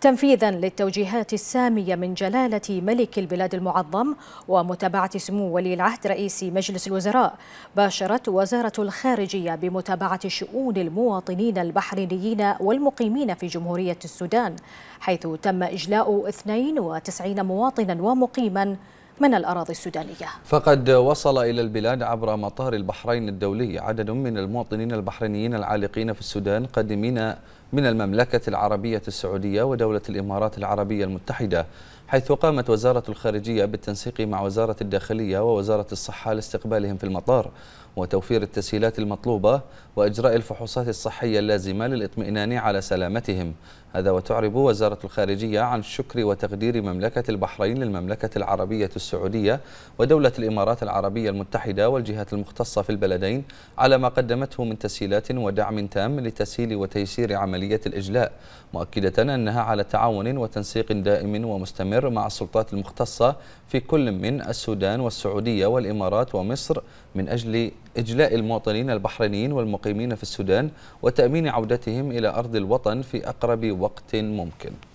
تنفيذا للتوجيهات السامية من جلالة ملك البلاد المعظم ومتابعة سمو ولي العهد رئيس مجلس الوزراء باشرت وزارة الخارجية بمتابعة شؤون المواطنين البحرينيين والمقيمين في جمهورية السودان حيث تم إجلاء 92 مواطنا ومقيما من الأراضي السودانية فقد وصل إلى البلاد عبر مطار البحرين الدولي عدد من المواطنين البحرينيين العالقين في السودان قادمين من المملكة العربية السعودية ودولة الإمارات العربية المتحدة حيث قامت وزارة الخارجية بالتنسيق مع وزارة الداخلية ووزارة الصحة لاستقبالهم في المطار وتوفير التسهيلات المطلوبة وإجراء الفحوصات الصحية اللازمة للإطمئنان على سلامتهم هذا وتعرب وزارة الخارجية عن شكر وتقدير مملكة البحرين للمملكة العربية السعودية ودولة الإمارات العربية المتحدة والجهات المختصة في البلدين على ما قدمته من تسهيلات ودعم تام لتسهيل وتيسير عمل عملية الإجلاء مؤكدة أنها على تعاون وتنسيق دائم ومستمر مع السلطات المختصة في كل من السودان والسعودية والإمارات ومصر من أجل إجلاء المواطنين البحرينيين والمقيمين في السودان وتأمين عودتهم إلى أرض الوطن في أقرب وقت ممكن